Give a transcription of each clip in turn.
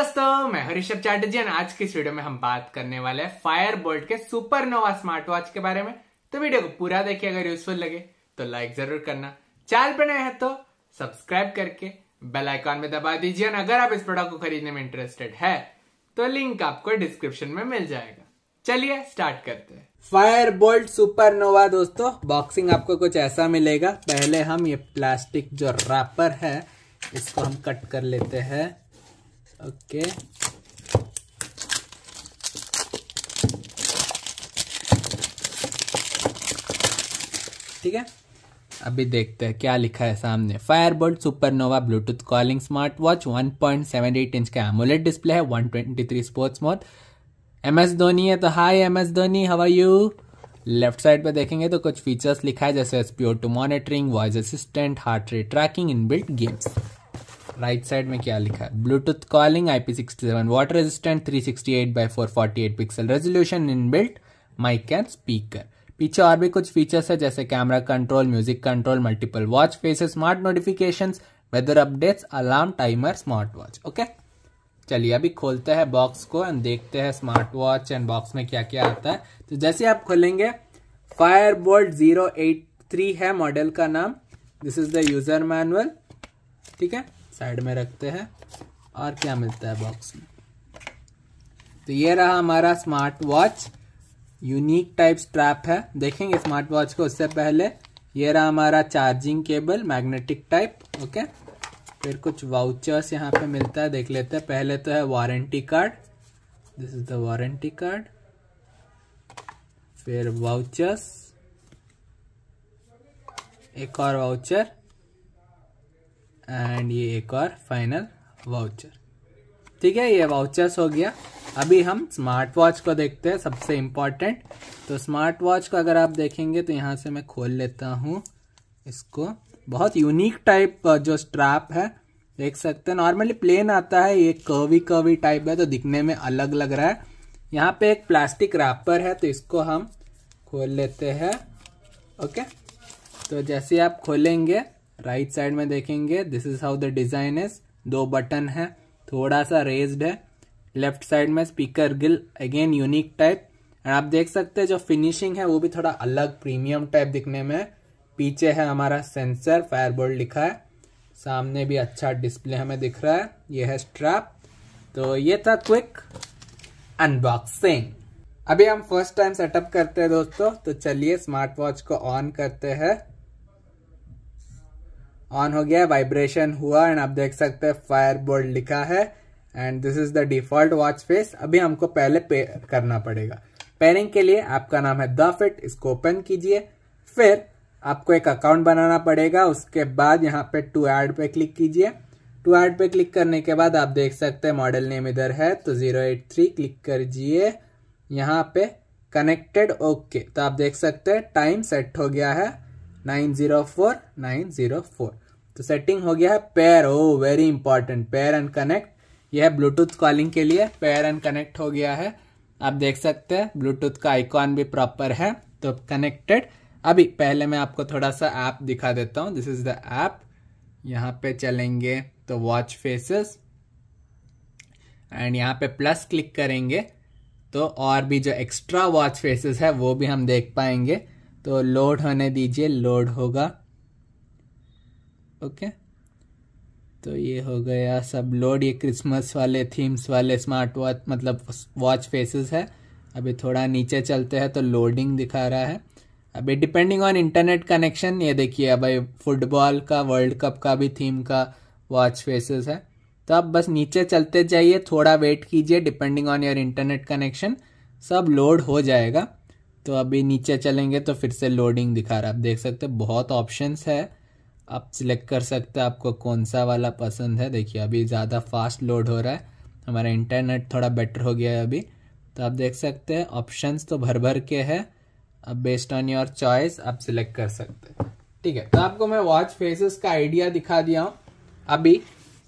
दोस्तों मैं हरिषभ चैटर्जी आज की इस वीडियो में हम बात करने वाले हैं फायर बोल्ट के सुपरनोवा स्मार्ट वॉच के बारे में तो वीडियो को पूरा देखिए अगर यूजफुल लगे तो लाइक जरूर करना चैनल पर नए हैं तो सब्सक्राइब करके बेल आइकॉन में दबा दीजिए अगर आप इस प्रोडक्ट को खरीदने में इंटरेस्टेड है तो लिंक आपको डिस्क्रिप्शन में मिल जाएगा चलिए स्टार्ट करते हैं फायर बोल्ट सुपरनोवा दोस्तों बॉक्सिंग आपको कुछ ऐसा मिलेगा पहले हम ये प्लास्टिक जो रैपर है इसको हम कट कर लेते हैं ओके ठीक है अभी देखते हैं क्या लिखा है सामने Fire Boltt Supernova Bluetooth calling smart watch 1.78 inch का एमोलेट डिस्प्ले है 123 sports mode M S Dhoni है तो हाय एम एस धोनी हवा यू लेफ्ट साइड पे देखेंगे तो कुछ फीचर्स लिखा है जैसे SPO two monitoring voice assistant heart rate tracking in built games right side में क्या लिखा है Bluetooth calling IP sixty seven water resistant three sixty eight by four forty eight pixel resolution in built mic and speaker पीछे और भी कुछ features है जैसे camera control music control multiple watch faces smart notification weather updates alarm timer smart watch okay चलिए अभी खोलते हैं बॉक्स को एंड देखते हैं स्मार्ट वॉच एंड बॉक्स में क्या क्या आता है तो जैसे आप खोलेंगे Fire Boltt zero eight three है मॉडल का नाम this is the user manual ठीक है साइड में रखते हैं और क्या मिलता है बॉक्स में तो ये रहा हमारा smart watch unique type strap है देखेंगे स्मार्ट वॉच को उससे पहले ये रहा हमारा charging cable magnetic type okay फिर कुछ वाउचर्स यहाँ पे मिलता है देख लेते हैं पहले तो है warranty card this is the warranty card फिर वाउचर्स एक और वाउचर एंड ये एक और फाइनल वाउचर ठीक है ये वाउचर्स हो गया अभी हम स्मार्ट वॉच को देखते हैं सबसे इम्पॉर्टेंट तो स्मार्ट वॉच को अगर आप देखेंगे तो यहाँ से मैं खोल लेता हूँ इसको बहुत यूनिक टाइप जो स्ट्रैप है देख सकते हैं नॉर्मली प्लेन आता है ये कर्वी कर्वी टाइप है तो दिखने में अलग लग रहा है यहाँ पे एक प्लास्टिक रैपर है तो इसको हम खोल लेते हैं ओके तो जैसे आप खोलेंगे राइट right साइड में देखेंगे this is how the design is दो बटन है थोड़ा सा रेज्ड है लेफ्ट साइड में speaker grill again unique type and आप देख सकते हैं जो फिनिशिंग है वो भी थोड़ा अलग प्रीमियम टाइप दिखने में पीछे है हमारा सेंसर फायरबोल्ट लिखा है सामने भी अच्छा डिस्प्ले हमें दिख रहा है ये है स्ट्रैप तो ये था क्विक अनबॉक्सिंग अभी हम फर्स्ट टाइम सेटअप करते हैं दोस्तों तो चलिए स्मार्ट वॉच को ऑन करते हैं ऑन हो गया वाइब्रेशन हुआ एंड आप देख सकते हैं फायर बोल्ड लिखा है and this is the default watch face अभी हमको पहले पे करना पड़ेगा पेरिंग के लिए आपका नाम है द फिट इसको ओपन कीजिए फिर आपको एक अकाउंट बनाना पड़ेगा उसके बाद यहाँ पे टू एड पे क्लिक कीजिए टू एड पे क्लिक करने के बाद आप देख सकते हैं मॉडल नेम इधर है तो जीरो एट थ्री क्लिक करजिए यहाँ पे कनेक्टेड ओके okay. तो आप देख सकते हैं टाइम सेट हो गया है nine zero four nine zero four तो सेटिंग हो गया है pair oh very important pair and connect यह है ब्लूटूथ कॉलिंग के लिए पेयर एंड कनेक्ट हो गया है आप देख सकते हैं ब्लूटूथ का आइकॉन भी प्रॉपर है तो कनेक्टेड अभी पहले मैं आपको थोड़ा सा ऐप दिखा देता हूँ दिस इज द ऐप यहाँ पे चलेंगे तो वॉच फेसेस एंड यहाँ पे प्लस क्लिक करेंगे तो और भी जो एक्स्ट्रा वॉच फेसेस है वो भी हम देख पाएंगे तो लोड होने दीजिए लोड होगा ओके तो ये हो गया सब लोड ये क्रिसमस वाले थीम्स वाले स्मार्ट वॉच मतलब वॉच फेसेस है अभी थोड़ा नीचे चलते हैं तो लोडिंग दिखा रहा है अभी डिपेंडिंग ऑन इंटरनेट कनेक्शन ये देखिए अभी फुटबॉल का वर्ल्ड कप का भी थीम का वॉच फेसेस है तो आप बस नीचे चलते जाइए थोड़ा वेट कीजिए depending on your internet connection सब लोड हो जाएगा तो अभी नीचे चलेंगे तो फिर से लोडिंग दिखा रहा है आप देख सकते हैं बहुत ऑप्शंस है आप सिलेक्ट कर सकते हैं आपको कौन सा वाला पसंद है देखिए अभी ज़्यादा फास्ट लोड हो रहा है हमारा इंटरनेट थोड़ा बेटर हो गया है अभी तो आप देख सकते हैं ऑप्शंस तो भर भर के है अब बेस्ड ऑन योर चॉइस आप सिलेक्ट कर सकते हैं ठीक है तो आपको मैं वॉच फेसेस का आइडिया दिखा दिया हूँ अभी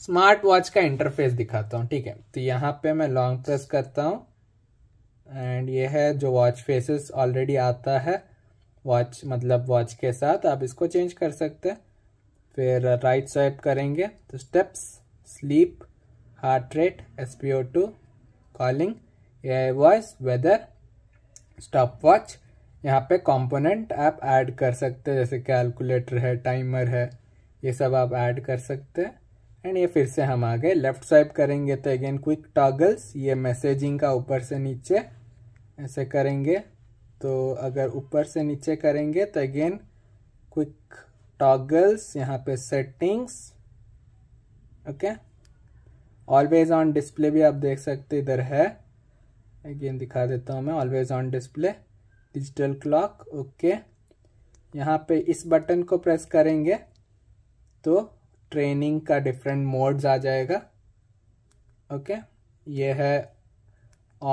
स्मार्ट वॉच का इंटरफेस दिखाता हूँ ठीक है तो यहाँ पे मैं लॉन्ग प्रेस करता हूँ एंड ये है जो वॉच फेसेस ऑलरेडी आता है वॉच मतलब वॉच के साथ आप इसको चेंज कर सकते हैं फिर राइट स्वाइप करेंगे तो steps sleep heart rate S P O two calling A I voice weather stopwatch यहाँ पे कंपोनेंट आप ऐड कर सकते हैं जैसे कैलकुलेटर है टाइमर है ये सब आप ऐड कर सकते हैं एंड ये फिर से हम आ गए लेफ्ट स्वाइप करेंगे तो अगेन क्विक टॉगल्स ये मैसेजिंग का ऊपर से नीचे ऐसे करेंगे तो अगर ऊपर से नीचे करेंगे तो अगेन क्विक टॉगल्स यहाँ पे settings okay always on display भी आप देख सकते इधर है अगेन दिखा देता हूँ मैं always on display digital clock okay यहाँ पे इस बटन को प्रेस करेंगे तो ट्रेनिंग का डिफरेंट मोड्स आ जाएगा ओके ये है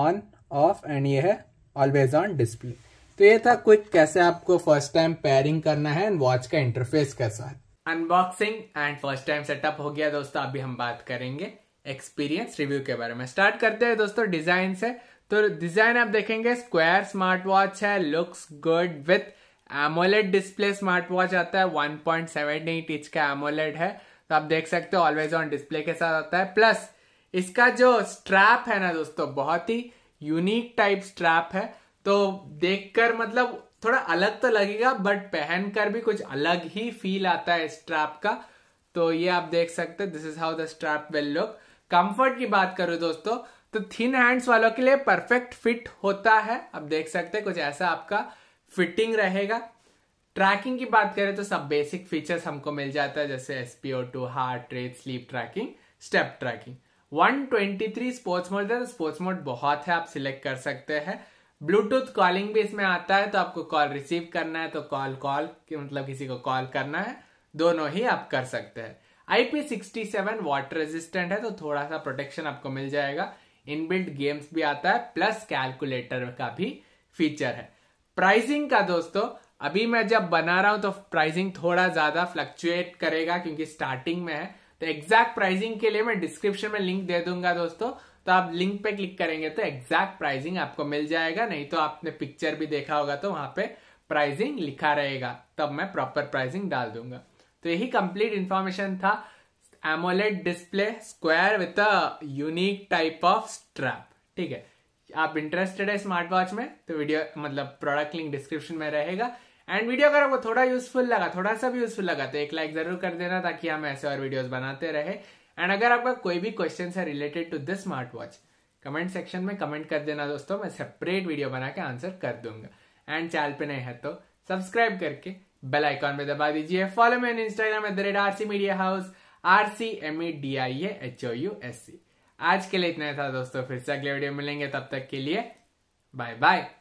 ऑन ऑफ एंड ये है ऑलवेज ऑन डिस्प्ले तो ये था क्विक कैसे आपको फर्स्ट टाइम पेयरिंग करना है एंड वॉच का इंटरफेस कैसा है unboxing and first time setup हो गया दोस्तों अभी हम बात करेंगे एक्सपीरियंस रिव्यू के बारे में स्टार्ट करते हैं दोस्तों डिजाइन से तो डिजाइन आप देखेंगे स्क्वायर स्मार्ट वॉच है looks good with AMOLED display smart watch आता है 1.78 पॉइंट इंच का एमोलेड है तो आप देख सकते हो ऑलवेज ऑन डिस्प्ले के साथ आता है प्लस इसका जो स्ट्रैप है ना दोस्तों बहुत ही यूनिक टाइप स्ट्रैप है तो देखकर मतलब थोड़ा अलग तो लगेगा बट पहनकर भी कुछ अलग ही फील आता है स्ट्रैप का तो ये आप देख सकते हैं this is how the strap will look comfort की बात करूं दोस्तों तो थिन हैंड्स वालों के लिए परफेक्ट फिट होता है आप देख सकते हैं कुछ ऐसा आपका फिटिंग रहेगा ट्रैकिंग की बात करें तो सब बेसिक फीचर्स हमको मिल जाता है जैसे SPO two heart rate sleep tracking step tracking 123 sports mode है तो स्पोर्ट्स मोड बहुत है आप सिलेक्ट कर सकते हैं ब्लूटूथ कॉलिंग भी इसमें आता है तो आपको कॉल रिसीव करना है तो कॉल कॉल कि मतलब किसी को कॉल करना है दोनों ही आप कर सकते हैं IP sixty seven water resistant है तो थोड़ा सा प्रोटेक्शन आपको मिल जाएगा इनबिल्ट गेम्स भी आता है प्लस कैलकुलेटर का भी फीचर है प्राइसिंग का दोस्तों अभी मैं जब बना रहा हूं तो प्राइसिंग थोड़ा ज्यादा फ्लक्चुएट करेगा क्योंकि स्टार्टिंग में है तो एग्जैक्ट प्राइसिंग के लिए मैं डिस्क्रिप्शन में लिंक दे दूंगा दोस्तों तो आप लिंक पे क्लिक करेंगे तो एग्जैक्ट प्राइसिंग आपको मिल जाएगा नहीं तो आपने पिक्चर भी देखा होगा तो वहां पे प्राइसिंग लिखा रहेगा तब मैं प्रॉपर प्राइसिंग डाल दूंगा तो यही कंप्लीट इंफॉर्मेशन था AMOLED display square with a unique type of strap ठीक है आप इंटरेस्टेड है स्मार्ट वॉच में तो वीडियो मतलब प्रोडक्ट लिंक डिस्क्रिप्शन में रहेगा एंड वीडियो अगर आपको थोड़ा यूजफुल लगा थोड़ा सा भी यूजफुल लगा तो एक लाइक जरूर कर देना ताकि हम ऐसे और वीडियोस बनाते रहे एंड अगर आपका कोई भी क्वेश्चन है related to this smart watch comment section में कमेंट कर देना दोस्तों मैं सेपरेट वीडियो बना के आंसर कर दूंगा एंड चैनल पे नहीं है तो सब्सक्राइब करके बेल आइकॉन पे दबा दीजिए follow man Instagram at the rate C media house R C M E D I H O U S C आज के लिए इतना था दोस्तों फिर से अगले वीडियो मिलेंगे तब तक के लिए बाय बाय